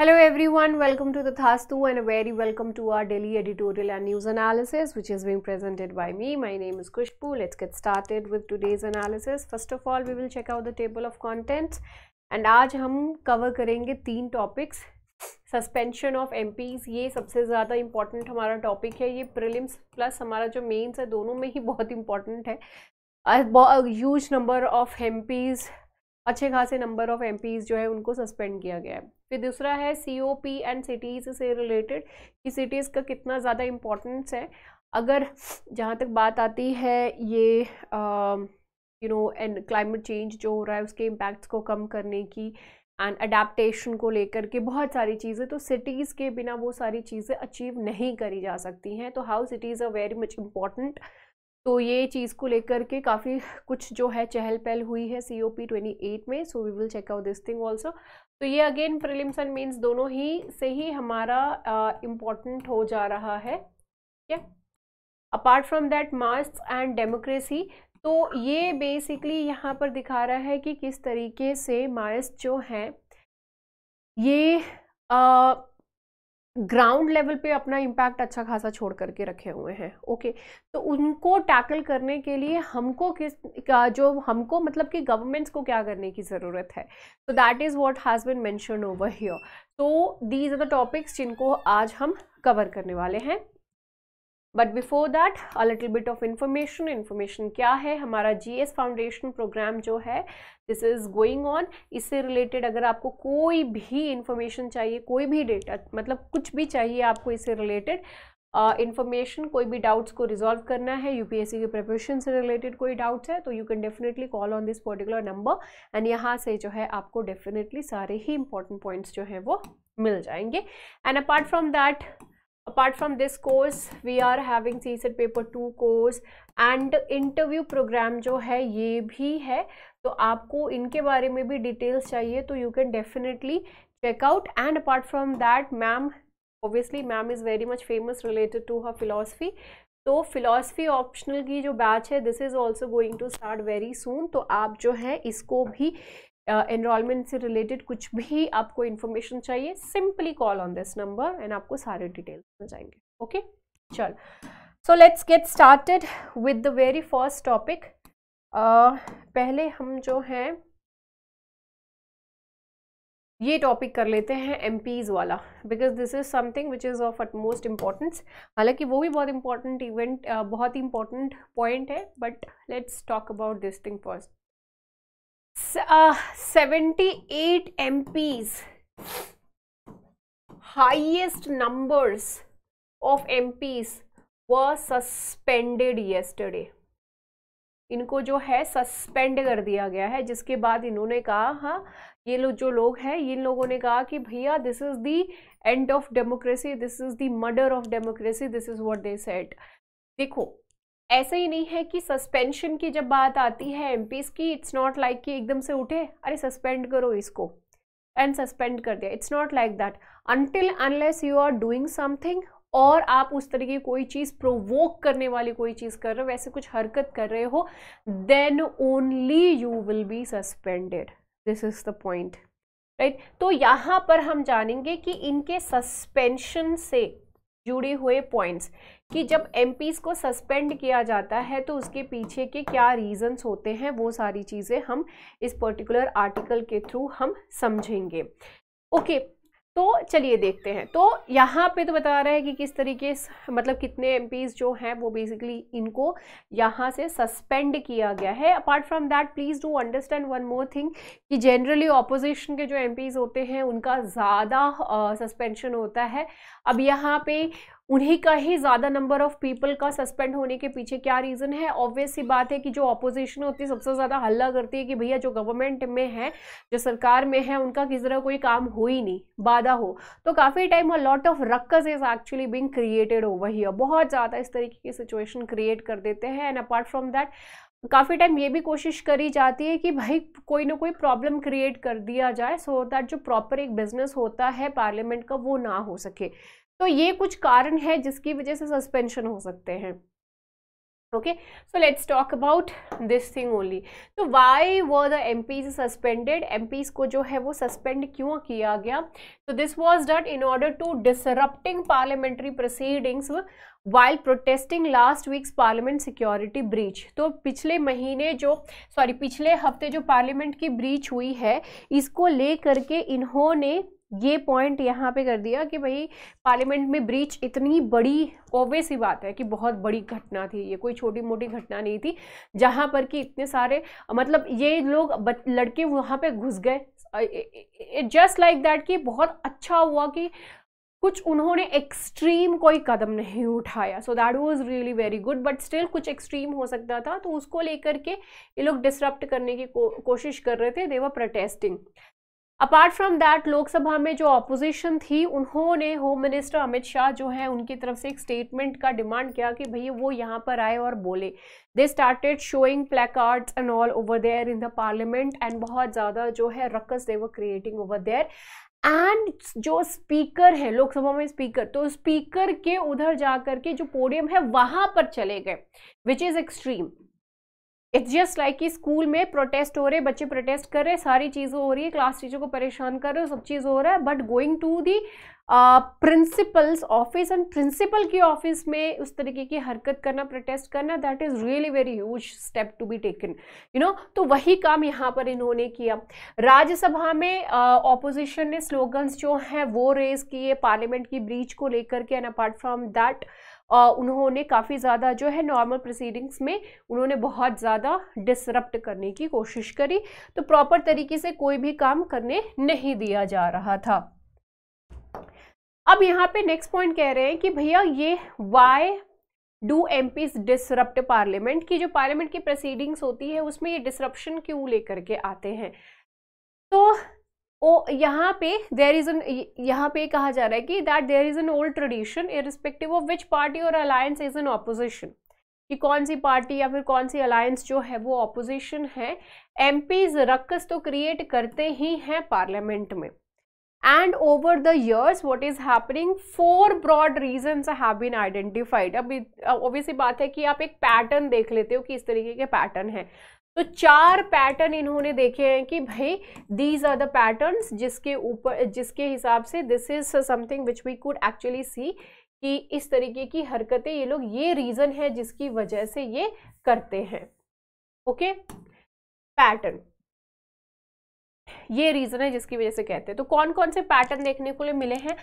Hello everyone, welcome to the Thastu and a very welcome to our daily editorial and news analysis which is being presented by me. My name is Kushbu. Let's get started with today's analysis. First of all, we will check out the table of contents and aaj hum cover karenge teen topics. Suspension of M ये सबसे ज़्यादा important हमारा topic है ये prelims plus हमारा जो mains है दोनों में ही बहुत इम्पॉर्टेंट है ह्यूज नंबर ऑफ एम अच्छे खासे नंबर ऑफ एम जो है उनको सस्पेंड किया गया है फिर दूसरा है C O P and cities से रिलेटेड कि सिटीज़ का कितना ज़्यादा इम्पोर्टेंस है अगर जहाँ तक बात आती है ये you know and climate change जो हो रहा है उसके इम्पैक्ट्स को कम करने की एंड अडेप्टशन को लेकर के बहुत सारी चीज़ें तो सिटीज़ के बिना वो सारी चीज़ें अचीव नहीं करी जा सकती हैं तो how cities are very much important तो ये चीज़ को लेकर के काफ़ी कुछ जो है चहल पहल हुई है C O P twenty eight में so we will check out this thing also तो ये अगेन प्रिलिम्स एंड मेंस दोनों ही से ही हमारा इम्पोर्टेंट uh, हो जा रहा है ठीक है apart from that marks and democracy तो ये बेसिकली यहाँ पर दिखा रहा है कि किस तरीके से मायस जो हैं ये uh, ग्राउंड लेवल पे अपना इम्पैक्ट अच्छा खासा छोड़ करके रखे हुए हैं ओके तो उनको टैकल करने के लिए हमको किस जो हमको मतलब कि गवर्नमेंट्स को क्या करने की ज़रूरत है तो that is what has been mention over here तो दीज आर द टॉपिक्स जिनको आज हम कवर करने वाले हैं but before that a little bit of information information क्या है हमारा जी एस फाउंडेशन प्रोग्राम जो है दिस इज़ गोइंग ऑन इससे रिलेटेड अगर आपको कोई भी इन्फॉर्मेशन चाहिए कोई भी डेटा मतलब कुछ भी चाहिए आपको इससे रिलेटेड इन्फॉर्मेशन uh, कोई भी डाउट्स को रिजॉल्व करना है सी के प्रिपरेशन से रिलेटेड कोई डाउट्स है तो you can definitely call on this particular number and यहाँ से जो है आपको डेफिनेटली सारे ही इंपॉर्टेंट पॉइंट्स जो हैं वो मिल जाएंगे and apart from that apart from this course we are having CSET paper 2 course and interview program जो है ये भी है तो आपको इनके बारे में भी डिटेल्स चाहिए तो you can definitely check out and apart from that ma'am obviously ma'am is very much famous related to her philosophy तो फिलॉसफी ऑप्शनल की जो बैच है this is also going to start very soon तो आप जो है इसको भी एनरोलमेंट uh, से रिलेटेड कुछ भी आपको इन्फॉर्मेशन चाहिए simply call on this number and आपको सारे डिटेल्स मिल जाएंगे ओके चल so let's get started with the very first topic पहले हम जो हैं ये टॉपिक कर लेते हैं एम वाला because this is something which is of most importance हालांकि वो भी बहुत इम्पॉर्टेंट इवेंट uh, बहुत ही इम्पॉर्टेंट पॉइंट है but let's talk about this thing first seventy eight MPs highest numbers of MPs were suspended yesterday इनको जो है सस्पेंड कर दिया गया है जिसके बाद इन्होंने कहा हाँ ये लोग जो लोग हैं इन लोगों ने कहा कि भैया this is the end of democracy this is the murder of democracy this is what they set देखो ऐसा ही नहीं है कि सस्पेंशन की जब बात आती है एम की इट्स नॉट लाइक कि एकदम से उठे अरे सस्पेंड करो इसको एंड सस्पेंड कर दिया it's not like that until unless you are doing something और आप उस तरह की कोई चीज़ प्रोवोक करने वाली कोई चीज़ कर रहे हो वैसे कुछ हरकत कर रहे हो then only you will be suspended this is the point right तो यहाँ पर हम जानेंगे कि इनके सस्पेंशन से जुड़े हुए पॉइंट्स कि जब एम को सस्पेंड किया जाता है तो उसके पीछे के क्या रीज़न्स होते हैं वो सारी चीज़ें हम इस पर्टिकुलर आर्टिकल के थ्रू हम समझेंगे ओके okay, तो चलिए देखते हैं तो यहाँ पे तो बता रहा है कि किस तरीके मतलब कितने एम जो हैं वो बेसिकली इनको यहाँ से सस्पेंड किया गया है apart from that please do understand one more thing कि जनरली ऑपोजिशन के जो एम होते हैं उनका ज़्यादा सस्पेंशन होता है अब यहाँ पे उन्हीं का ही ज़्यादा नंबर ऑफ पीपल का सस्पेंड होने के पीछे क्या रीज़न है ऑब्वियस ही बात है कि जो अपोजिशन होती है सबसे ज़्यादा हल्ला करती है कि भैया जो गवर्नमेंट में है जो सरकार में है उनका किसी तरह कोई काम हो ही नहीं बाधा हो तो काफ़ी टाइम और lot of ruckus is actually being created over ही बहुत ज़्यादा इस तरीके की सिचुएशन क्रिएट कर देते हैं एंड अपार्ट फ्रॉम दैट काफ़ी टाइम ये भी कोशिश करी जाती है कि भाई कोई ना कोई प्रॉब्लम क्रिएट कर दिया जाए सो so दैट जो प्रॉपर एक बिजनेस होता है पार्लियामेंट का वो ना हो सके तो ये कुछ कारण है जिसकी वजह से सस्पेंशन हो सकते हैं okay so let's talk about this thing only तो why were the MPs suspended M को जो है वो सस्पेंड क्यों किया गया तो this was done in order to disrupting parliamentary proceedings while protesting last week's parliament security breach तो पिछले महीने जो सॉरी पिछले हफ्ते जो पार्लियामेंट की ब्रीच हुई है इसको लेकर के इन्होंने ये पॉइंट यहाँ पे कर दिया कि भाई पार्लियामेंट में ब्रीच इतनी बड़ी ओवे ही बात है कि बहुत बड़ी घटना थी ये कोई छोटी मोटी घटना नहीं थी जहाँ पर कि इतने सारे मतलब ये लोग लड़के वहाँ पे घुस गए जस्ट लाइक दैट कि बहुत अच्छा हुआ कि कुछ उन्होंने एक्सट्रीम कोई कदम नहीं उठाया so that was really very good but still कुछ एक्सट्रीम हो सकता था तो उसको लेकर के ये लोग डिसरप्ट करने की को, कोशिश कर रहे थे they were protesting apart from that Lok Sabha में जो अपोजिशन थी उन्होंने होम मिनिस्टर अमित शाह जो है उनकी तरफ से एक स्टेटमेंट का डिमांड किया कि भैया वो यहाँ पर आए और बोले they started showing placards and all over there in the parliament and बहुत ज़्यादा जो है ruckus they were creating over there and जो स्पीकर है लोकसभा में स्पीकर तो स्पीकर के उधर जा करके जो पोडियम है वहाँ पर चले गए which is extreme it's just like कि स्कूल में प्रोटेस्ट हो रहे बच्चे प्रोटेस्ट कर रहे सारी चीज़ें हो रही है क्लास टीचर को परेशान कर रहे हो सब चीज़ हो रहा है but going to the principal's office and principal की ऑफिस में उस तरीके की हरकत करना प्रोटेस्ट करना that is really very huge step to be taken you know तो वही काम यहाँ पर इन्होंने किया राज्यसभा में ऑपोजिशन uh, ने स्लोगन्स जो हैं वो रेज किए पार्लियामेंट की ब्रीच को लेकर के एंड अपार्ट फ्रॉम दैट उन्होंने काफ़ी ज़्यादा जो है नॉर्मल प्रोसीडिंग्स में उन्होंने बहुत ज़्यादा डिसरप्ट करने की कोशिश करी तो प्रॉपर तरीके से कोई भी काम करने नहीं दिया जा रहा था अब यहाँ पे नेक्स्ट पॉइंट कह रहे हैं कि भैया ये why do MPs disrupt parliament की जो पार्लियामेंट की प्रोसीडिंग्स होती है उसमें ये डिसरप्शन क्यों लेकर के आते हैं तो ओ यहाँ पे देर इज़ एन यहाँ पे कहा जा रहा है कि that there is an old tradition in respective of which party और अलायंस इज़ एन ऑपोजिशन कि कौन सी पार्टी या फिर कौन सी अलायंस जो है वो ऑपोजिशन है एम पीज रक्स तो क्रिएट करते ही हैं पार्लियामेंट में and over the years what is happening four broad reasons have been identified अब ओबियसली बात है कि आप एक पैटर्न देख लेते हो कि इस तरीके के पैटर्न हैं तो चार पैटर्न इन्होंने देखे हैं कि भाई दीज आर द पैटर्न्स जिसके ऊपर जिसके हिसाब से this is something which we could actually see कि इस तरीके की हरकतें ये लोग ये रीज़न है जिसकी वजह से ये करते हैं ओके पैटर्न ये रीज़न है जिसकी वजह से कहते हैं तो कौन कौन से पैटर्न देखने को लिए मिले हैं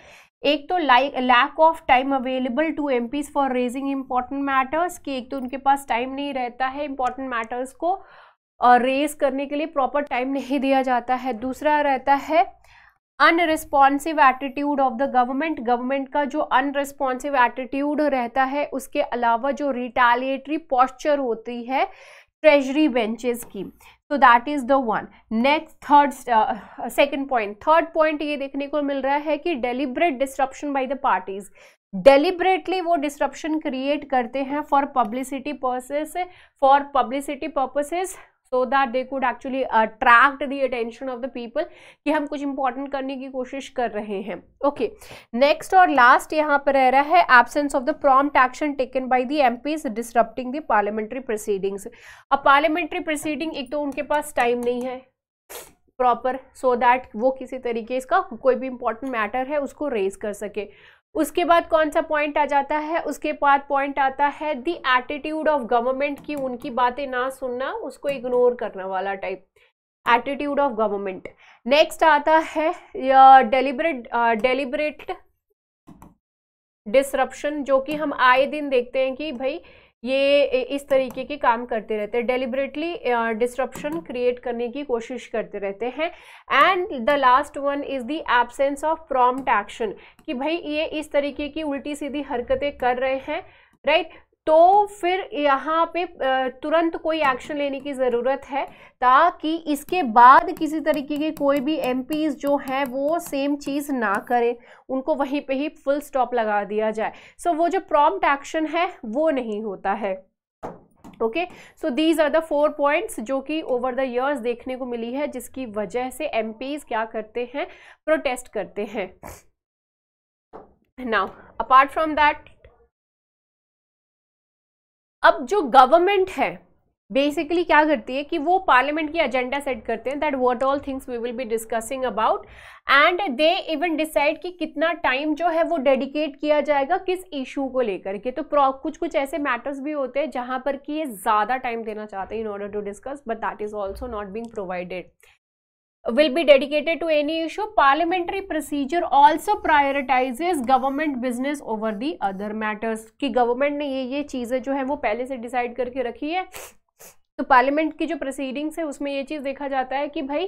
एक तो like lack of time available to M for raising important matters कि एक तो उनके पास टाइम नहीं रहता है इम्पॉर्टेंट मैटर्स को रेज करने के लिए प्रॉपर टाइम नहीं दिया जाता है दूसरा रहता है unresponsive attitude of the government government का जो अनरिस्पॉन्सिव एटीट्यूड रहता है उसके अलावा जो रिटालिएटरी पॉस्चर होती है ट्रेजरी बेंचेस की तो that is the one next third second point third point ये देखने को मिल रहा है कि deliberate disruption by the parties deliberately वो डिस्ट्रप्शन क्रिएट करते हैं for publicity purposes for publicity purposes so that they could actually attract the attention of the people कि हम कुछ इंपॉर्टेंट करने की कोशिश कर रहे हैं ओके नेक्स्ट और लास्ट यहाँ पर रह रहा है absence of the prompt action taken by the MPs disrupting the parliamentary proceedings अब पार्लियामेंट्री प्रोसीडिंग एक तो उनके पास टाइम नहीं है प्रॉपर सो दैट वो किसी तरीके इसका कोई भी इंपॉर्टेंट मैटर है उसको रेज कर सके उसके बाद कौन सा पॉइंट आ जाता है उसके बाद पॉइंट आता है द एटीट्यूड ऑफ गवर्नमेंट की उनकी बातें ना सुनना उसको इग्नोर करने वाला type attitude of government next आता है डेलीबरेट डेलिबरेट डिसरप्शन जो कि हम आए दिन देखते हैं कि भाई ये इस तरीके के काम करते रहते हैं डेलिबरेटली डिस्ट्रप्शन क्रिएट करने की कोशिश करते रहते हैं and the last one is the absence of prompt action कि भाई ये इस तरीके की उल्टी सीधी हरकतें कर रहे हैं राइट right? तो फिर यहाँ पे तुरंत कोई एक्शन लेने की ज़रूरत है ताकि इसके बाद किसी तरीके के कोई भी एम जो हैं वो सेम चीज़ ना करें उनको वहीं पे ही फुल स्टॉप लगा दिया जाए सो so, वो जो प्रॉम्प्ट एक्शन है वो नहीं होता है okay so these are the four points जो कि ओवर द ईयर्स देखने को मिली है जिसकी वजह से एम क्या करते हैं प्रोटेस्ट करते हैं नाउ अपार्ट फ्रॉम दैट अब जो गवर्नमेंट है बेसिकली क्या करती है कि वो पार्लियामेंट की एजेंडा सेट करते हैं that what all things we will be discussing about and they even decide कि कितना टाइम जो है वो डेडिकेट किया जाएगा किस इशू को लेकर के तो कुछ कुछ ऐसे मैटर्स भी होते हैं जहां पर कि ये ज़्यादा टाइम देना चाहते हैं in order to discuss but that is also not being provided will be dedicated to any issue parliamentary procedure also prioritizes government business over the other matters ki government ne ye ye cheeze jo hai wo pehle se decide karke rakhi hai to parliament ki jo proceedings hai usme ye cheez dekha jata hai ki bhai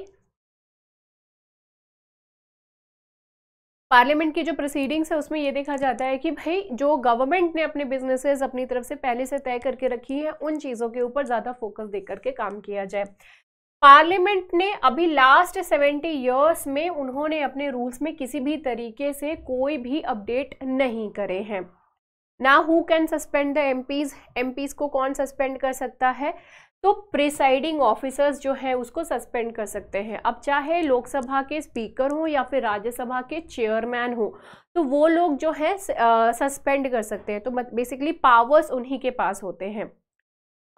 parliament की जो proceedings है उसमें ये देखा जाता है कि भाई जो गवर्नमेंट ने अपने बिजनेसेस अपनी तरफ से पहले से तय करके रखी है उन चीज़ों के ऊपर ज़्यादा फोकस देकर के काम किया जाए पार्लियामेंट ने अभी लास्ट सेवेंटी ईयर्स में उन्होंने अपने रूल्स में किसी भी तरीके से कोई भी अपडेट नहीं करे हैं ना who can suspend the MPs MPs को कौन सस्पेंड कर सकता है तो प्रिसाइडिंग ऑफिसर्स जो हैं उसको सस्पेंड कर सकते हैं अब चाहे लोकसभा के स्पीकर हों या फिर राज्यसभा के चेयरमैन हों तो वो लोग जो हैं सस्पेंड कर सकते हैं तो बेसिकली पावर्स उन्हीं के पास होते हैं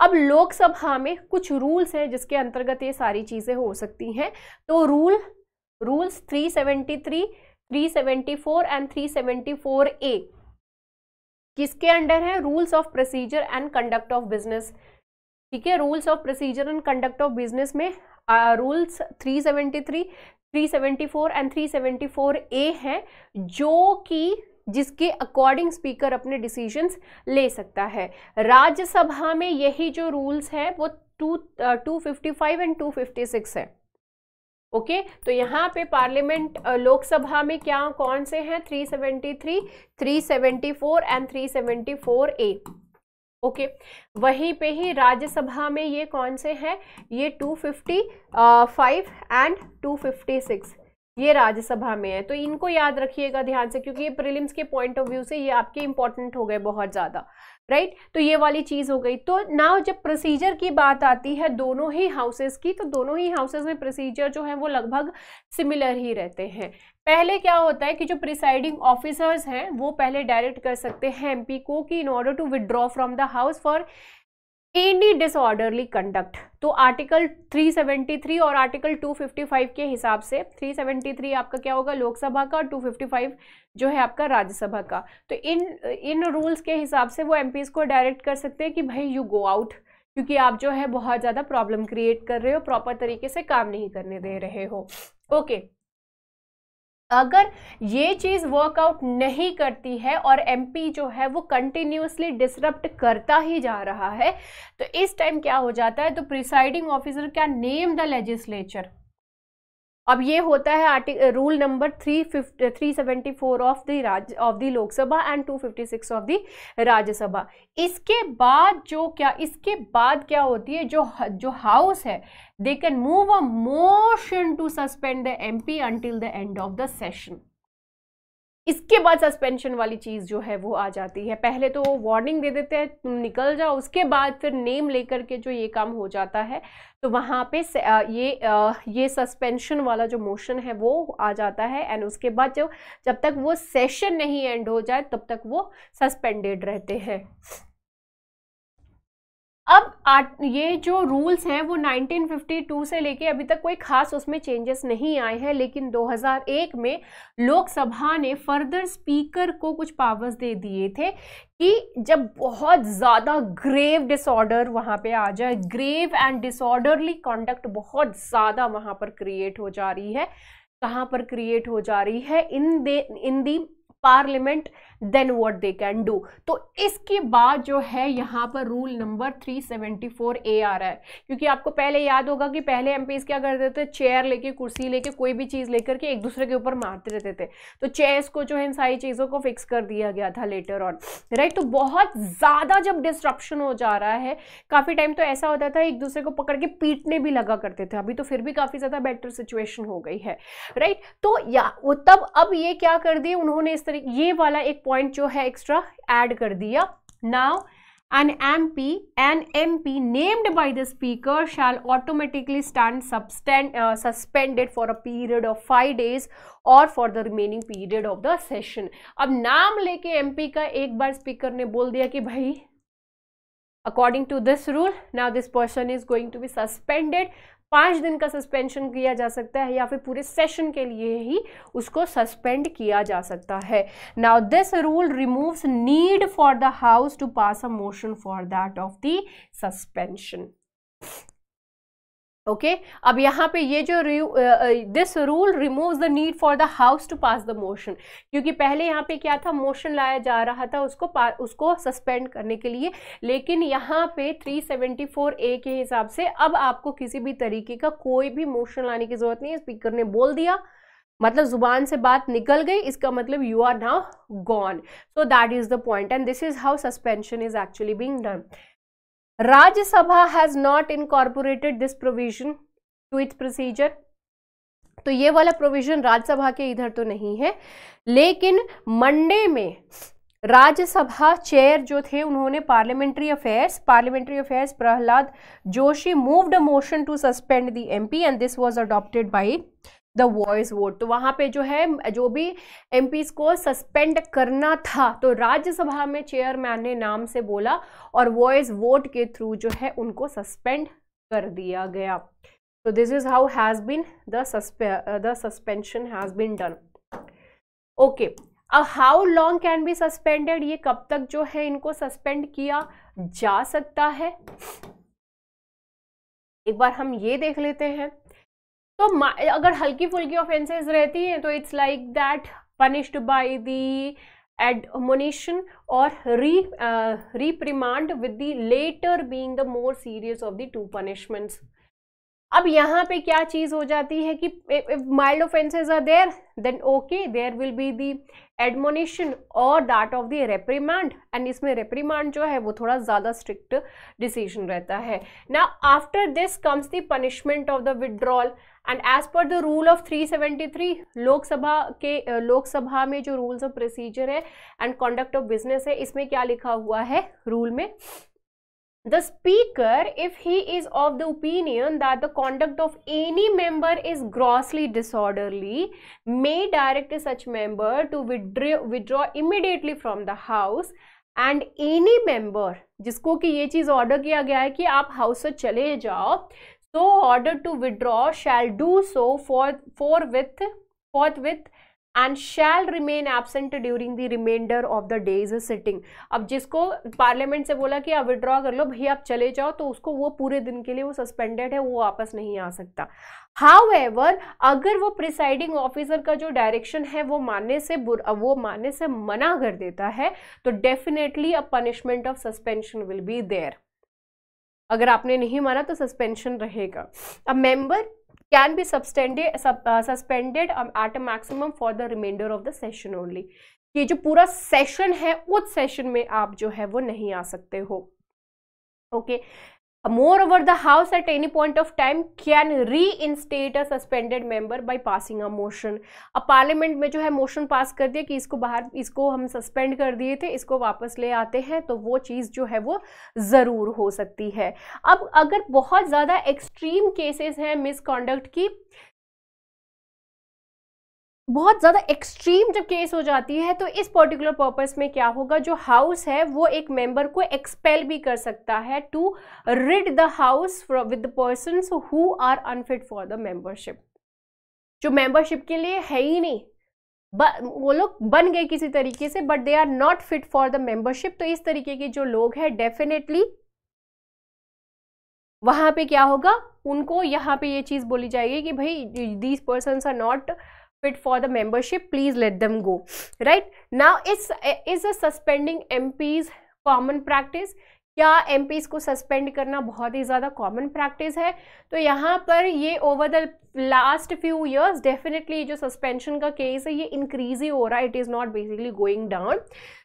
अब लोकसभा में कुछ रूल्स हैं जिसके अंतर्गत ये सारी चीज़ें हो सकती हैं तो रूल रूल्स 373, 374 एंड 374 ए किसके अंडर है rules of procedure and conduct of business ठीक है rules of procedure and conduct of business में रूल्स uh, 373, 374 एंड 374 ए हैं जो कि जिसके अकॉर्डिंग स्पीकर अपने डिसीजंस ले सकता है राज्यसभा में यही जो रूल्स है वो two two fifty five and two fifty six है ओके okay, तो यहाँ पे पार्लियामेंट uh, लोकसभा में क्या कौन से हैं 373, 374 एंड 374 ए ओके okay, वहीं पे ही राज्यसभा में ये कौन से हैं ये 255 एंड 256 ये राज्यसभा में है तो इनको याद रखिएगा ध्यान से क्योंकि ये प्रिलिम्स के पॉइंट ऑफ व्यू से ये आपके इंपॉर्टेंट हो गए बहुत ज़्यादा राइट right? तो ये वाली चीज़ हो गई तो नाउ जब प्रोसीजर की बात आती है दोनों ही हाउसेस की तो दोनों ही हाउसेस में प्रोसीजर जो है वो लगभग सिमिलर ही रहते हैं पहले क्या होता है कि जो प्रिसाइडिंग ऑफिसर्स हैं वो पहले डायरेक्ट कर सकते हैं एमपी को कि in order to withdraw from the house for any disorderly conduct तो आर्टिकल 373 और आर्टिकल 255 के हिसाब से 373 आपका क्या होगा लोकसभा का और 255 जो है आपका राज्यसभा का तो इन इन रूल्स के हिसाब से वो एम को डायरेक्ट कर सकते हैं कि भाई यू गो आउट क्योंकि आप जो है बहुत ज़्यादा प्रॉब्लम क्रिएट कर रहे हो प्रॉपर तरीके से काम नहीं करने दे रहे हो ओके okay. अगर ये चीज़ वर्कआउट नहीं करती है और एमपी जो है वो कंटिन्यूसली डिसरप्ट करता ही जा रहा है तो इस टाइम क्या हो जाता है तो प्रिसाइडिंग ऑफिसर क्या नेम द लेजिस्लेचर अब ये होता है article rule number three fifty three seventy four of the rules of the Lok Sabha and two fifty six of the Rajya Sabha इसके बाद जो क्या इसके बाद क्या होती है जो जो हाउस है they can move a motion to suspend the MP until the end of the session. इसके बाद सस्पेंशन वाली चीज़ जो है वो आ जाती है पहले तो वार्निंग दे देते हैं तुम निकल जाओ उसके बाद फिर नेम लेकर के जो ये काम हो जाता है तो वहां पे ये ये सस्पेंशन वाला जो मोशन है वो आ जाता है एंड उसके बाद जो जब तक वो सेशन नहीं एंड हो जाए तब तक वो सस्पेंडेड रहते हैं अब आट, ये जो रूल्स हैं वो 1952 से लेके अभी तक कोई खास उसमें चेंजेस नहीं आए हैं लेकिन 2001 में लोकसभा ने फर्दर स्पीकर को कुछ पावर्स दे दिए थे कि जब बहुत ज़्यादा ग्रेव डिसऑर्डर वहाँ पे आ जाए ग्रेव एंड डिसऑर्डरली कॉन्डक्ट बहुत ज़्यादा वहाँ पर क्रिएट हो जा रही है कहाँ पर क्रिएट हो जा रही है in they in the parliament then what they can do तो इसके बाद जो है यहाँ पर रूल नंबर 374 ए आ रहा है क्योंकि आपको पहले याद होगा कि पहले एम क्या करते थे चेयर लेके कुर्सी लेके कोई भी चीज़ लेकर के एक दूसरे के ऊपर मारते रहते थे तो चेयर्स को जो है इन सारी चीज़ों को फिक्स कर दिया गया था लेटर ऑन राइट तो बहुत ज़्यादा जब डिस्ट्रप्शन हो जा रहा है काफ़ी टाइम तो ऐसा होता था एक दूसरे को पकड़ के पीटने भी लगा करते थे अभी तो फिर भी काफ़ी ज़्यादा बेटर सिचुएशन हो गई है राइट तो या वो तब अब ये क्या कर दिए उन्होंने इस तरीके ये वाला एक पॉइंट जो है एक्स्ट्रा ऐड कर दिया now an MP an MP named by the speaker shall automatically stand suspended for a period of five days और for the remaining period of the session अब नाम लेके M P का एक बार speaker ने बोल दिया कि भाई according to this rule now this person is going to be suspended पांच दिन का सस्पेंशन किया जा सकता है या फिर पूरे सेशन के लिए ही उसको सस्पेंड किया जा सकता है now this rule removes need for the house to pass a motion for that of the suspension okay okay? अब यहाँ पे ये जो this rule remove the need for the house to pass the motion क्योंकि पहले यहाँ पे क्या था मोशन लाया जा रहा था उसको उसको सस्पेंड करने के लिए लेकिन यहाँ पे 374 ए के हिसाब से अब आपको किसी भी तरीके का कोई भी मोशन लाने की ज़रूरत नहीं है स्पीकर ने बोल दिया मतलब जुबान से बात निकल गई इसका मतलब you are now gone so that is the point and this is how suspension is actually being done Rajya Sabha has not incorporated this provision to its procedure. तो ये वाला प्रोविजन राज्यसभा के इधर तो नहीं है लेकिन मंडे में राज्यसभा चेयर जो थे उन्होंने parliamentary affairs parliamentary affairs Pralhad Joshi moved a motion to suspend the MP and this was adopted by the voice vote तो वहां पे जो है जो भी एम को सस्पेंड करना था तो राज्यसभा में चेयरमैन ने नाम से बोला और वॉइस वोट के थ्रू जो है उनको सस्पेंड कर दिया गया तो this is how has been the suspension has been done okay अब how long can be suspended ये कब तक जो है इनको सस्पेंड किया जा सकता है एक बार हम ये देख लेते हैं तो अगर हल्की फुल्की ऑफेंसेज रहती हैं तो it's like that punished by the admonition और re reprimand with the latter being the more serious of the two punishments अब यहाँ पे क्या चीज़ हो जाती है कि mild offences are there then okay there will be the admonition और that of the reprimand and इसमें रेप्रीमांड जो है वो थोड़ा ज़्यादा स्ट्रिक्ट डिसीजन रहता है ना after this comes the punishment of the withdrawal and as per the rule of 373 Lok Sabha के लोकसभा में जो रूल्स ऑफ प्रोसीजर है एंड कॉन्डक्ट ऑफ बिजनेस है इसमें क्या लिखा हुआ है रूल में The speaker, if he is of the opinion that the conduct of any member is grossly disorderly, may direct such member to withdraw, withdraw immediately from the house And any member, जिसको कि ये चीज़ order किया गया है कि आप house से चले जाओ so order to withdraw shall do so for forthwith, forthwith. And shall remain absent during the reminder of the day's sitting अब जिसको पार्लियामेंट से बोला कि आप विड्रॉ कर लो भैया आप चले जाओ तो उसको वो पूरे दिन के लिए वो सस्पेंडेड है वो वापस नहीं आ सकता हाउ अगर वो प्रिसाइडिंग ऑफिसर का जो डायरेक्शन है वो मानने से वो मानने से मना कर देता है तो definitely a punishment of suspension will be there अगर आपने नहीं माना तो सस्पेंशन रहेगा a member can be suspended suspended at a maximum for the remainder of the session only ये जो पूरा सेशन है उस सेशन में आप जो है वो नहीं आ सकते हो okay okay? Moreover, the House at any point of time can reinstate a suspended member by passing a motion अब पार्लियामेंट में जो है मोशन पास कर दिया कि इसको बाहर इसको हम सस्पेंड कर दिए थे इसको वापस ले आते हैं तो वो चीज़ जो है वो ज़रूर हो सकती है अब अगर बहुत ज़्यादा एक्सट्रीम केसेस हैं मिसकॉन्डक्ट की बहुत ज़्यादा एक्सट्रीम जब केस हो जाती है तो इस पर्टिकुलर पर्पस में क्या होगा जो हाउस है वो एक मेंबर को एक्सपेल भी कर सकता है to rid the house with the person who are unfit for the membership जो मेंबरशिप के लिए है ही नहीं वो लोग बन गए किसी तरीके से but they are not fit for the membership तो इस तरीके के जो लोग हैं डेफिनेटली वहां पे क्या होगा उनको यहाँ पे ये चीज़ बोली जाएगी कि भाई these person are not fit for the membership please let them go right now it's is a suspending mps common practice क्या एम को सस्पेंड करना बहुत ही ज़्यादा कॉमन प्रैक्टिस है तो यहाँ पर ये over the last few years definitely जो सस्पेंशन का केस है ये इंक्रीज ही हो रहा है it is not basically going down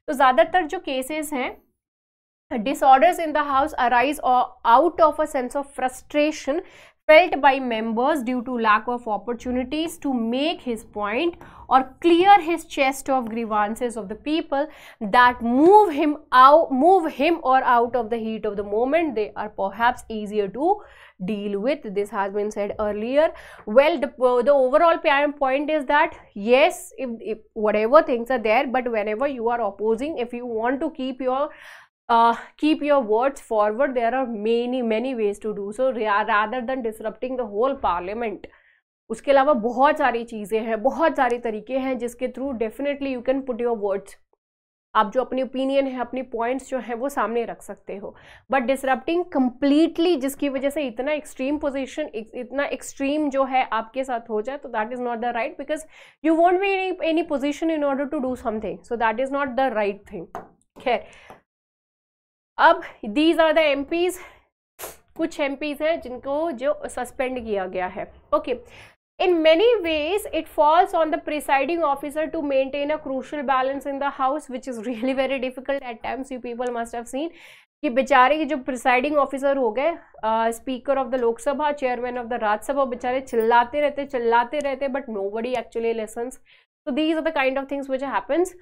तो ज़्यादातर जो केसेस हैं disorders in the house arise out of a sense of frustration felt by members due to lack of opportunities to make his point or clear his chest of grievances of the people that move him out move him or out of the heat of the moment they are perhaps easier to deal with this has been said earlier well the, uh, the overall point is that yes if, if whatever things are there but whenever you are opposing if you want to keep your uh, keep your words forward there are many many ways to do so rather than disrupting the whole parliament उसके अलावा बहुत सारी चीज़ें हैं बहुत सारे तरीके हैं जिसके through definitely you can put your words आप जो अपनी ओपिनियन है अपनी पॉइंट्स जो हैं वो सामने रख सकते हो बट डिसरप्टिंग कम्प्लीटली जिसकी वजह से इतना एक्सट्रीम पोजिशन इतना एक्सट्रीम जो है आपके साथ हो जाए तो that is not the right because you won't be any position in order to do something so that is not the right thing खैर अब दीज आर द एम कुछ एम हैं जिनको जो सस्पेंड किया गया है okay in many ways it falls on the presiding officer to maintain a crucial balance in the house which is really very difficult at times you people must have seen कि बेचारे जो presiding officer हो गए speaker of the Lok Sabha chairman of the Rajya Sabha बेचारे चिल्लाते रहते चिल्लाते रहते बट नो बड़ी actually lesson so these are the kind of things which happens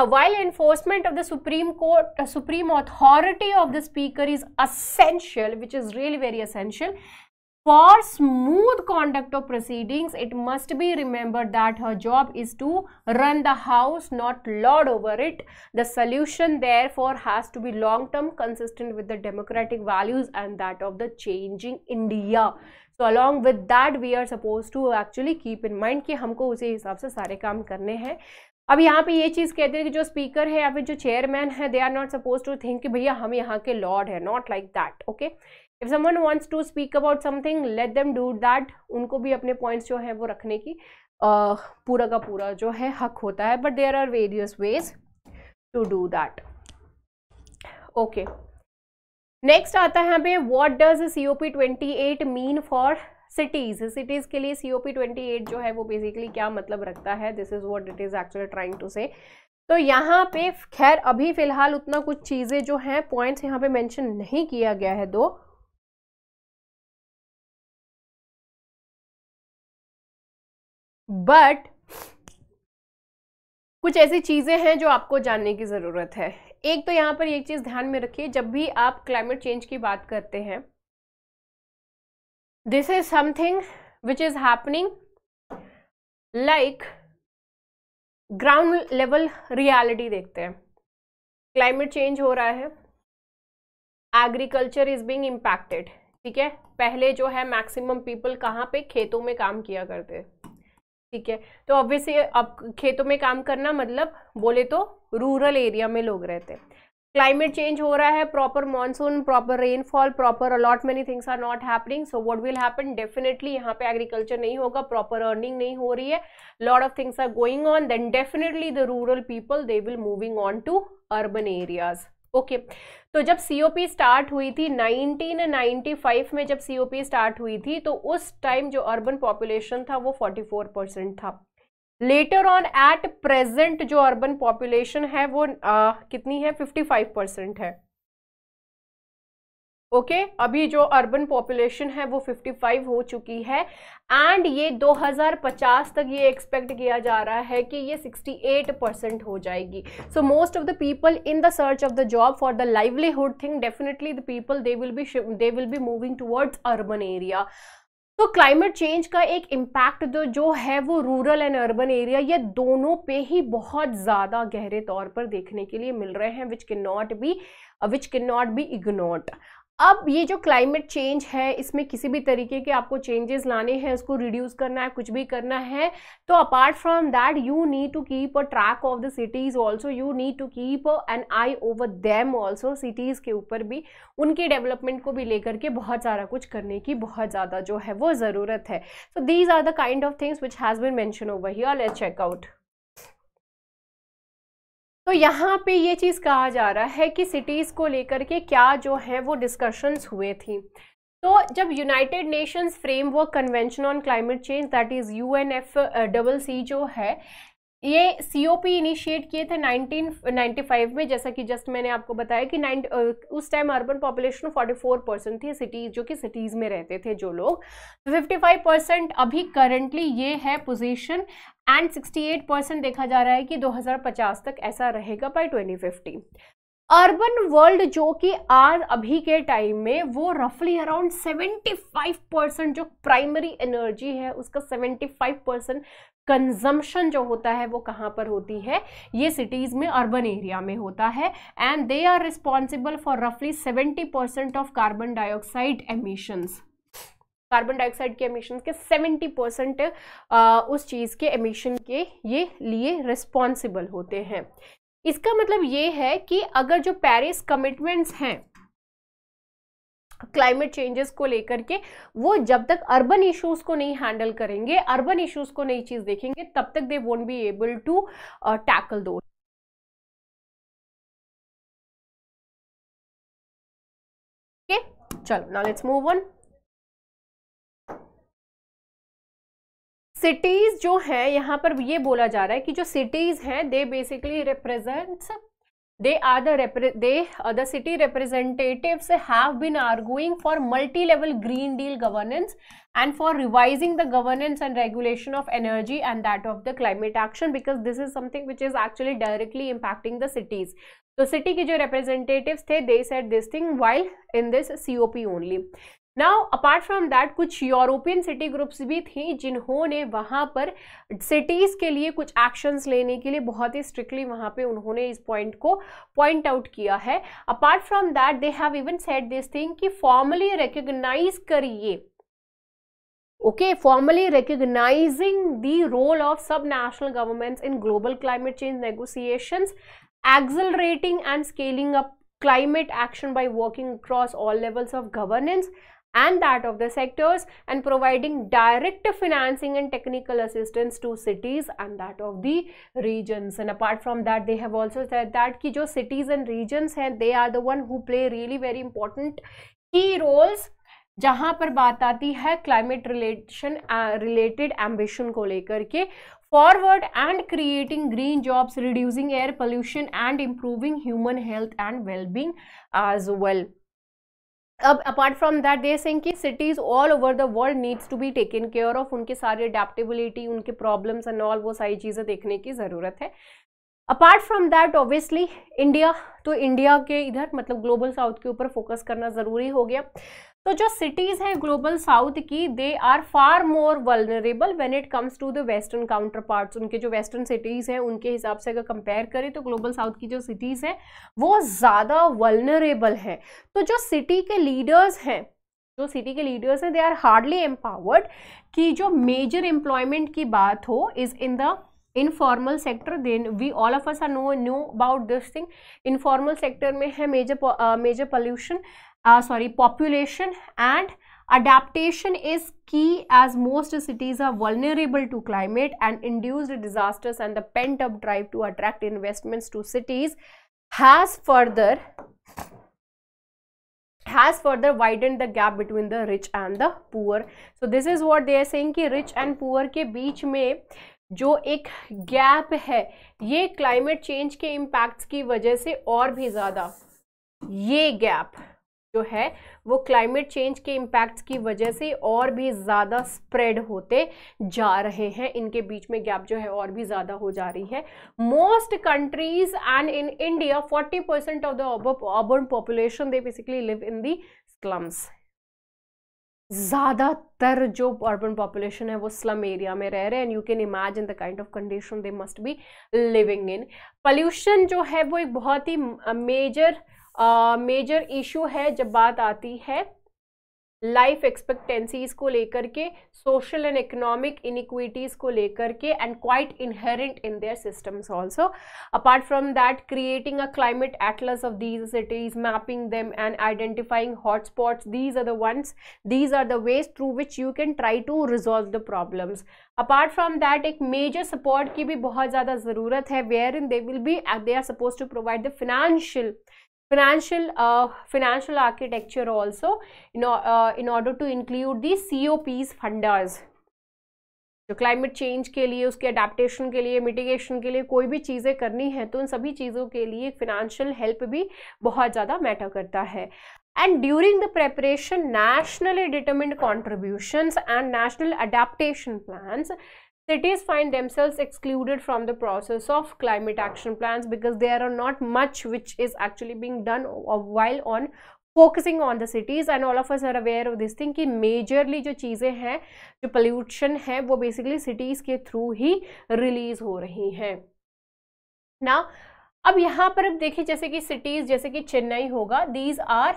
while enforcement of the Supreme Court, uh, Supreme authority of the speaker is essential, which is really very essential, for smooth conduct of proceedings, it must be remembered that her job is to run the house, not lord over it. The solution, therefore, has to be long term consistent with the democratic values and that of the changing India. So, along with that, we are supposed to actually keep in mind कि हमको उसी हिसाब से सारे काम करने हैं अब यहाँ पे ये चीज़ कहते हैं कि जो स्पीकर है या फिर जो चेयरमैन है they are not suppose to think कि भैया हम यहाँ के लॉर्ड है not like that okay if someone wants to speak about something let them do that उनको भी अपने पॉइंट्स जो है वो रखने की uh, पूरा का पूरा जो है हक होता है but there are various ways to do that okay next आता है यहाँ पे what does C O P twenty eight mean for cities cities के लिए C O P twenty eight जो है वो बेसिकली क्या मतलब रखता है this is what it is actually trying to say तो यहाँ पे खैर अभी फ़िलहाल उतना कुछ चीज़ें जो हैं पॉइंट्स यहाँ पे मेंशन नहीं किया गया है दो बट कुछ ऐसी चीज़ें हैं जो आपको जानने की ज़रूरत है एक तो यहाँ पर एक चीज़ ध्यान में रखिए जब भी आप क्लाइमेट चेंज की बात करते हैं this is something which is happening like ground level reality देखते हैं क्लाइमेट चेंज हो रहा है एग्रीकल्चर इज बिंग इम्पैक्टेड ठीक है पहले जो है मैक्सिमम पीपल कहाँ पे खेतों में काम किया करते ठीक है तो ऑब्वियसली अब खेतों में काम करना मतलब बोले तो रूरल एरिया में लोग रहते क्लाइमेट चेंज हो रहा है proper monsoon proper rainfall proper a lot many things are not happening so what will happen definitely यहाँ पे एग्रीकल्चर नहीं होगा प्रॉपर अर्निंग नहीं हो रही है lot of things are going on then definitely the rural people they will moving on to urban areas okay तो जब सीओपी स्टार्ट हुई थी 1995 में जब सीओपी स्टार्ट हुई थी तो उस टाइम जो अर्बन पॉपुलेशन था वो 44 परसेंट था लेटर ऑन एट प्रेजेंट जो अर्बन पॉपुलेशन है वो आ, कितनी है 55 परसेंट है ओके okay? अभी जो अर्बन पॉपुलेशन है वो 55 हो चुकी है एंड ये 2050 तक ये एक्सपेक्ट किया जा रहा है कि ये 68 परसेंट हो जाएगी so most of the people in the search of the job for the livelihood thing definitely the people they will be they will be moving towards urban area तो क्लाइमेट चेंज का एक impact जो जो है वो rural and urban area ये दोनों पे ही बहुत ज़्यादा गहरे तौर पर देखने के लिए मिल रहे हैं which can not be which can not be ignored अब ये जो क्लाइमेट चेंज है इसमें किसी भी तरीके के आपको चेंजेस लाने हैं उसको रिड्यूस करना है कुछ भी करना है तो apart from that you need to keep a track of the cities also you need to keep an eye over them also cities के ऊपर भी उनके डेवलपमेंट को भी लेकर के बहुत सारा कुछ करने की बहुत ज़्यादा जो है वो ज़रूरत है so these are the kind of things which has been mention over here let's check तो यहाँ पे ये चीज़ कहा जा रहा है कि सिटीज़ को लेकर के क्या जो है वो डिस्कशंस हुए थी तो जब United Nations framework convention on climate change that is U N F double C जो है ये सी ओ पी इनिशिएट किए थे 1995 में जैसा कि जस्ट मैंने आपको बताया कि नाइन उस टाइम अर्बन पॉपुलेशन 44 परसेंट थी सिटीज़ जो कि सिटीज़ में रहते थे जो लोग 55 तो परसेंट अभी करंटली ये है पोजीशन एंड 68 परसेंट देखा जा रहा है कि 2050 तक ऐसा रहेगा बाय 2050 अर्बन वर्ल्ड जो कि आज अभी के टाइम में वो रफली अराउंड 75 परसेंट जो प्राइमरी एनर्जी है उसका 75 परसेंट कंजम्पशन जो होता है वो कहाँ पर होती है ये सिटीज़ में अर्बन एरिया में होता है and they are responsible for रफली 70 percent of carbon dioxide emissions carbon dioxide के एमिशन के 70 परसेंट उस चीज़ के एमिशन के ये लिए रिस्पॉन्सिबल होते हैं इसका मतलब ये है कि अगर जो पेरिस कमिटमेंट्स हैं क्लाइमेट चेंजेस को लेकर के वो जब तक अर्बन इश्यूज को नहीं हैंडल करेंगे अर्बन इश्यूज को नई चीज़ देखेंगे तब तक they won't be able to tackle though चलो now let's move on cities जो हैं यहाँ पर ये बोला जा रहा है कि जो सिटीज हैं they basically represent they are the they the city representative have been arguing for multi level green deal governance and for revising the governance and regulation of energy and that of the climate action because this is something which is actually directly impacting the cities तो city के जो representative थे they set this thing while in this C O P only now apart from that कुछ European city groups भी थी जिन्होंने वहां पर सिटीज़ के लिए कुछ एक्शन लेने के लिए बहुत ही स्ट्रिक्टली वहाँ पे उन्होंने इस पॉइंट को पॉइंट आउट किया है apart from that they have even said this thing कि फॉर्मली रिकोगनाइज करिए okay formally recognizing the role of sub national government in global climate change negotiation accelerating and scaling up climate action by working across all levels of governance and that of the sectors and providing direct financing and technical assistance to cities and that of the regions and apart from that they have also said that ki jo cities and regions hain they are the one who play really very important key roles जहाँ the climate-related ambition climate relation related forward and creating green jobs, reducing air pollution, and improving human health and well-being as well. अब apart from that there thing कि cities all over the world needs to be taken care of उनके सारे adaptability उनके problems and all वो सारी चीज़ें देखने की ज़रूरत है apart from that obviously India तो इंडिया के इधर मतलब ग्लोबल साउथ के ऊपर फोकस करना ज़रूरी हो गया तो जो सिटीज़ हैं ग्लोबल साउथ की they are far more vulnerable when it comes to the western counterparts उनके जो वेस्टर्न सिटीज़ हैं उनके हिसाब से अगर कंपेयर करें तो ग्लोबल साउथ की जो सिटीज़ हैं वो ज़्यादा वलनरेबल हैं तो जो सिटी के लीडर्स हैं जो सिटी के लीडर्स हैं दे आर हार्डली एम्पावर्ड कि जो मेजर एम्प्लॉयमेंट की बात हो is in the informal sector then we all of us are know know about this thing informal sector में है major major pollution uh, sorry population and adaptation is key as most cities are vulnerable to climate and induced disasters and the pent up drive to attract investments to cities has further has further widened the gap between the rich and the poor so this is what they are saying ki rich and poor ke beech mein जो एक gap है ये climate change के impacts की वजह से और भी ज़्यादा ये गैप जो है वो क्लाइमेट चेंज के इम्पैक्ट्स की वजह से और भी ज़्यादा स्प्रेड होते जा रहे हैं इनके बीच में गैप जो है और भी ज़्यादा हो जा रही है most countries and in India 40 percent of the urban urban population they basically live in the slums ज़्यादातर जो अर्बन पॉपुलेशन है वो स्लम एरिया में रह रहे हैं and you can imagine the kind of condition they must be living in pollution जो है वो एक बहुत ही major uh, major uh, issue है जब बात आती है लाइफ एक्सपेक्टेंसीज को लेकर के सोशल एंड इकोनॉमिक इनिक्विटीज़ को लेकर के and quite inherent in their systems also apart from that creating a climate atlas of these cities mapping them and identifying hotspots these are the ones these are the ways through which you can try to resolve the problems apart from that एक major support की भी बहुत ज़्यादा ज़रूरत है wherein they will be they are suppose to provide the financial financial uh, financial architecture also in, uh, in order to include the cops funders जो climate change के लिए उसके अडेप्टेशन के लिए मिटिगेशन के लिए कोई भी चीज़ें करनी है तो उन सभी चीज़ों के लिए फिनेंशियल हेल्प भी बहुत ज़्यादा मैटर करता है and during the preparation nationally determined contribution and national adaptation plans cities find themselves excluded from the process of climate action plans because there are not much which is actually being done while on focusing on the cities and all of us are aware of this thing कि majorly जो चीज़ें हैं जो pollution है वो basically cities के through ही release हो रही हैं ना अब यहाँ पर अब देखिए जैसे कि सिटीज़ जैसे कि चेन्नई होगा these are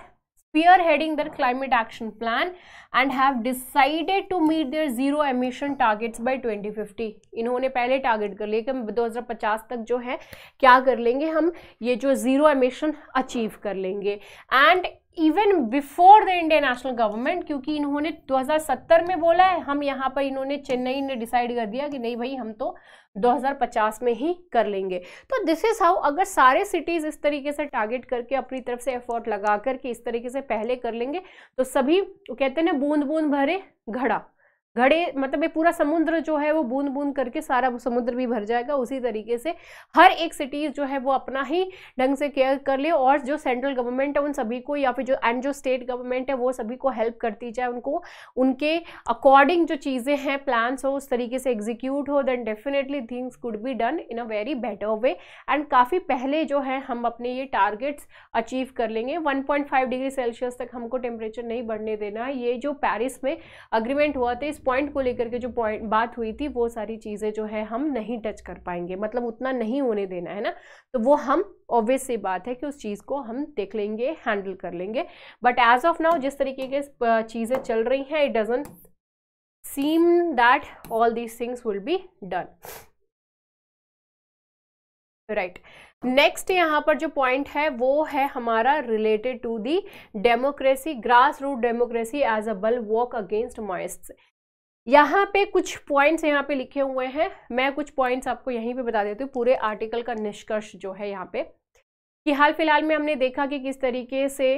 spearheading their climate action plan and have decided to meet their zero emission targets by 2050 इन्होंने पहले target कर लिए कि दो हज़ार पचास तक जो है क्या कर लेंगे हम ये जो zero emission achieve कर लेंगे and even before the Indian national government क्योंकि इन्होंने 2070 में बोला है हम यहाँ पर इन्होंने चेन्नई ने डिसाइड कर दिया कि नहीं भाई हम तो 2050 में ही कर लेंगे तो दिस इज़ हाउ अगर सारे सिटीज़ इस तरीके से टारगेट करके अपनी तरफ से एफर्ट लगा करके इस तरीके से पहले कर लेंगे तो सभी कहते हैं ना बूंद बूंद भरे घड़ा घड़े मतलब ये पूरा समुद्र जो है वो बूंद बूंद करके सारा समुद्र भी भर जाएगा उसी तरीके से हर एक सिटीज़ जो है वो अपना ही ढंग से केयर कर ले और जो सेंट्रल गवर्नमेंट है उन सभी को या फिर जो एंड जो स्टेट गवर्नमेंट है वो सभी को हेल्प करती जाए उनको उनके अकॉर्डिंग जो चीज़ें हैं प्लान्स हो उस तरीके से एग्जीक्यूट हो then definitely things could be done in a very better way and काफ़ी पहले जो है हम अपने ये टारगेट्स अचीव कर लेंगे वन डिग्री सेल्सियस तक हमको टेम्परेचर नहीं बढ़ने देना ये जो पैरिस में अग्रीमेंट हुआ था इस पॉइंट को लेकर के जो पॉइंट बात हुई थी वो सारी चीज़ें जो है हम नहीं टच कर पाएंगे मतलब उतना नहीं होने देना है ना तो वो हम ऑब्वियस सी बात है कि उस चीज़ को हम देख लेंगे हैंडल कर लेंगे बट एज ऑफ नाउ जिस तरीके के चीज़ें चल रही हैं it doesn't seem that all these things will be done right next यहाँ पर जो पॉइंट है वो है हमारा related to the democracy grass root democracy as a bulwark against moist यहाँ पे कुछ पॉइंट्स यहाँ पे लिखे हुए हैं मैं कुछ पॉइंट्स आपको यहीं पे बता देती हूँ पूरे आर्टिकल का निष्कर्ष जो है यहाँ पे कि हाल फिलहाल में हमने देखा कि किस तरीके से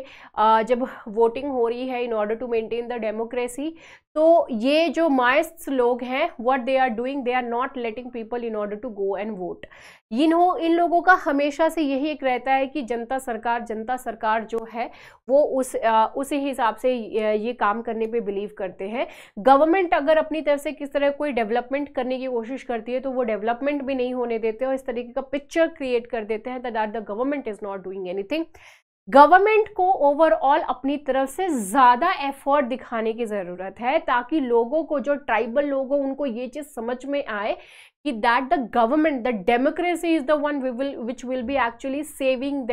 जब वोटिंग हो रही है in order to maintain the democracy तो ये जो माइस्ट लोग हैं what they are doing they are not letting people in order to go and vote इन्हो इन लोगों का हमेशा से यही एक रहता है कि जनता सरकार जनता सरकार जो है वो उस आ, उसी हिसाब से ये काम करने पे बिलीव करते हैं गवर्नमेंट अगर अपनी तरफ से किस तरह कोई डेवलपमेंट करने की कोशिश करती है तो वो डेवलपमेंट भी नहीं होने देते और इस तरीके का पिक्चर क्रिएट कर देते हैं that the government is not doing anything government को ओवरऑल अपनी तरफ से ज़्यादा एफर्ट दिखाने की ज़रूरत है ताकि लोगों को जो ट्राइबल लोग हो उनको ये चीज़ समझ में आए कि that the government the democracy is the one we will which will be actually saving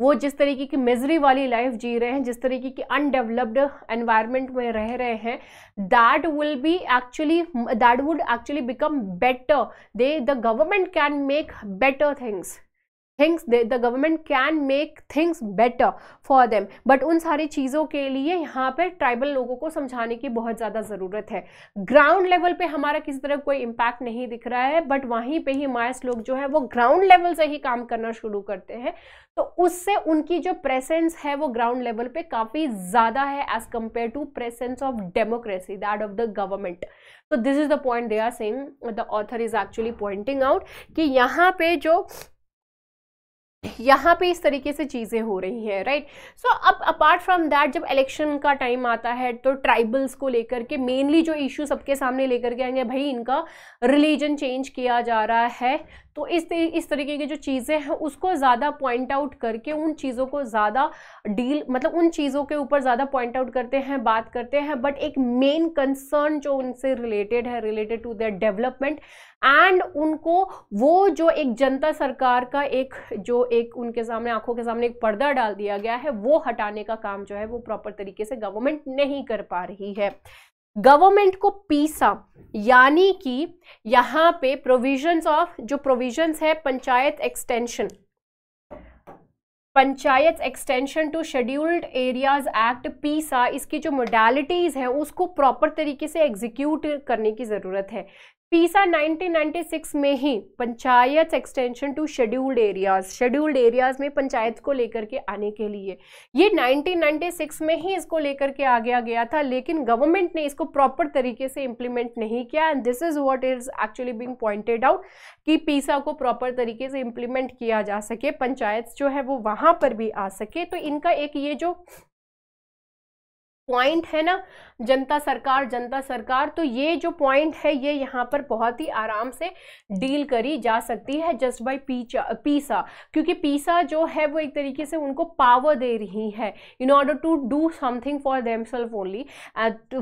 वो जिस तरीके की मिजरी वाली लाइफ जी रहे हैं जिस तरीके की अनडेवलप्ड एनवायरनमेंट में रह रहे हैं that will be actually that would actually become better they the government can make better things things the government can make things better for them but उन सारी चीज़ों के लिए यहाँ पर ट्राइबल लोगों को समझाने की बहुत ज़्यादा ज़रूरत है ग्राउंड लेवल पर हमारा किसी तरह कोई इम्पैक्ट नहीं दिख रहा है बट वहीं पर ही मायस लोग जो है वो ग्राउंड लेवल से ही काम करना शुरू करते हैं तो उससे उनकी जो प्रेजेंस है वो ग्राउंड लेवल पे काफ़ी ज़्यादा है as compare to presence of democracy that of the government तो this is the point they are saying the author is actually pointing out कि यहाँ पे जो यहाँ पे इस तरीके से चीज़ें हो रही हैं राइट सो अब अपार्ट फ्रॉम दैट जब इलेक्शन का टाइम आता है तो ट्राइबल्स को लेकर के मेनली जो इशू सबके सामने लेकर के आएंगे भाई इनका रिलीजन चेंज किया जा रहा है तो इस इस तरीके की जो चीज़ें हैं उसको ज़्यादा पॉइंट आउट करके उन चीज़ों को ज़्यादा डील मतलब उन चीज़ों के ऊपर ज़्यादा पॉइंट आउट करते हैं बात करते हैं बट एक मेन कंसर्न जो उनसे रिलेटेड है related to their development and उनको वो जो एक जनता सरकार का एक जो एक उनके सामने आंखों के सामने एक पर्दा डाल दिया गया है वो हटाने का काम जो है वो प्रॉपर तरीके से गवर्नमेंट नहीं कर पा रही है गवर्नमेंट को पीसा यानी कि यहाँ पे प्रोविजंस ऑफ जो प्रोविजंस है panchayat extension panchayat extension to scheduled areas act PESA इसकी जो मोडालिटीज़ हैं उसको प्रॉपर तरीके से एग्जीक्यूट करने की ज़रूरत है पीसा 1996 में ही panchayat extension to scheduled areas scheduled areas में पंचायत को लेकर के आने के लिए ये 1996 में ही इसको लेकर के आ गया गया था लेकिन गवर्नमेंट ने इसको प्रॉपर तरीके से इम्प्लीमेंट नहीं किया and this is what is actually being pointed out कि पीसा को प्रॉपर तरीके से इम्प्लीमेंट किया जा सके पंचायत जो है वो वहाँ पर भी आ सके तो इनका एक ये जो पॉइंट है ना जनता सरकार जनता सरकार तो ये जो पॉइंट है ये यहाँ पर बहुत ही आराम से डील करी जा सकती है जस्ट बाय पीचा पीसा क्योंकि पीसा जो है वो एक तरीके से उनको पावर दे रही है in order to do something for them self only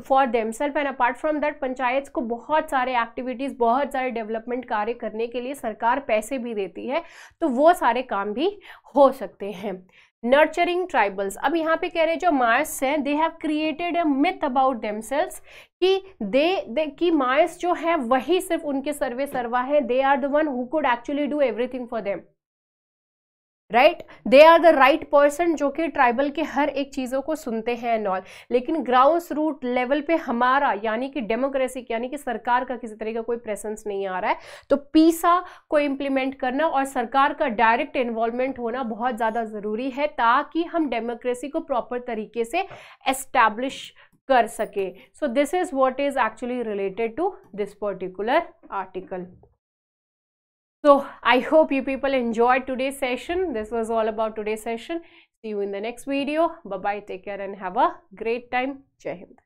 for them self and apart from that panchayat को बहुत सारे एक्टिविटीज़ बहुत सारे डेवलपमेंट कार्य करने के लिए सरकार पैसे भी देती है तो वो सारे काम भी हो सकते हैं नर्चरिंग ट्राइबल्स अब यहाँ पे कह रहे जो मार्स हैं they have created a myth about themselves कि दे, दे कि मार्स जो है वही सिर्फ उनके सर्वे सर्वा है they are the one who could actually do everything for them right they are the right person जो कि ट्राइबल के हर एक चीज़ों को सुनते हैं एंड ऑल लेकिन ग्राउंड रूट लेवल पे हमारा यानी कि डेमोक्रेसी यानी कि सरकार का किसी तरह का कोई प्रेजेंस नहीं आ रहा है तो पीसा को इम्प्लीमेंट करना और सरकार का डायरेक्ट इन्वॉल्वमेंट होना बहुत ज़्यादा ज़रूरी है ताकि हम डेमोक्रेसी को प्रॉपर तरीके से एस्टैब्लिश कर सके so this is what is actually related to this particular article So I hope you people enjoyed today's session. This was all about today's session. See you in the next video. Bye-bye. Take care and have a great time. Jai Hind.